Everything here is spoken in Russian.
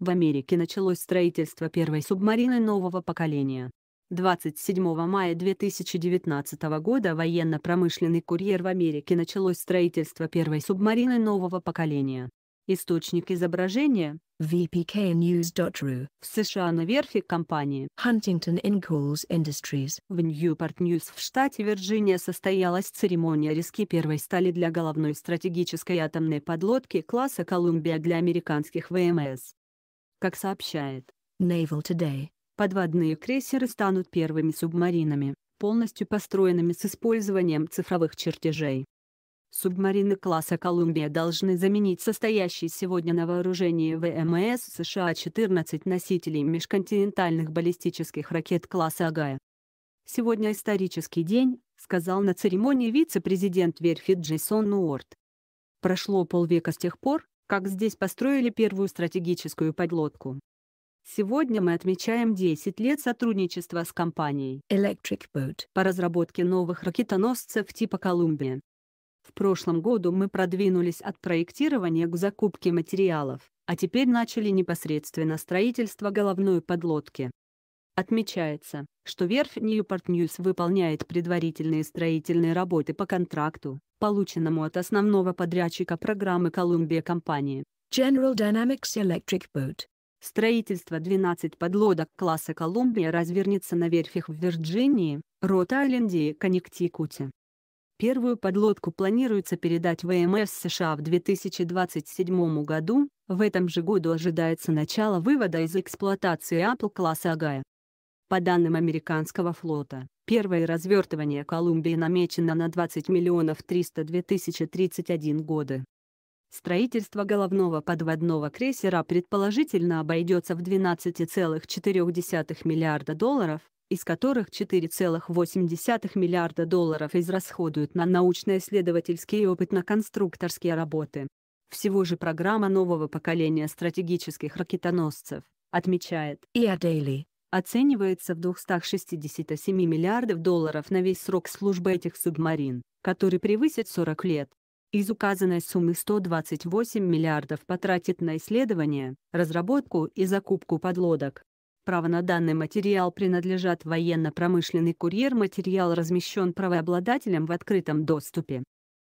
В Америке началось строительство первой субмарины нового поколения. 27 мая 2019 года военно-промышленный курьер в Америке началось строительство первой субмарины нового поколения. Источник изображения – vpknews.ru В США на верфи компании Huntington Ingalls Industries в Ньюпорт Ньюс в штате Вирджиния состоялась церемония риски первой стали для головной стратегической атомной подлодки класса «Колумбия» для американских ВМС. Как сообщает Naval Today, подводные крейсеры станут первыми субмаринами, полностью построенными с использованием цифровых чертежей. Субмарины класса «Колумбия» должны заменить состоящие сегодня на вооружении ВМС США 14 носителей межконтинентальных баллистических ракет класса «Агая». «Сегодня исторический день», — сказал на церемонии вице-президент верфи Джейсон Уорд. Прошло полвека с тех пор, как здесь построили первую стратегическую подлодку. Сегодня мы отмечаем 10 лет сотрудничества с компанией Electric Boat по разработке новых ракетоносцев типа Колумбия. В прошлом году мы продвинулись от проектирования к закупке материалов, а теперь начали непосредственно строительство головной подлодки. Отмечается, что верфь Newport News выполняет предварительные строительные работы по контракту, полученному от основного подрядчика программы Колумбия компании General Dynamics Electric Boat. Строительство 12 подлодок класса Колумбия развернется на верфях в Вирджинии, Рот-Айленде и Коннектикуте. Первую подлодку планируется передать ВМС США в 2027 году, в этом же году ожидается начало вывода из эксплуатации Apple класса Агая. По данным американского флота, первое развертывание Колумбии намечено на 20 миллионов 302 031 годы. Строительство головного подводного крейсера предположительно обойдется в 12,4 миллиарда долларов, из которых 4,8 миллиарда долларов израсходуют на научно-исследовательские и опытно-конструкторские работы. Всего же программа нового поколения стратегических ракетоносцев, отмечает Иа Дейли, оценивается в 267 миллиардов долларов на весь срок службы этих субмарин, который превысит 40 лет. Из указанной суммы 128 миллиардов потратит на исследование, разработку и закупку подлодок. Право на данный материал принадлежат военно-промышленный курьер. Материал размещен правообладателем в открытом доступе.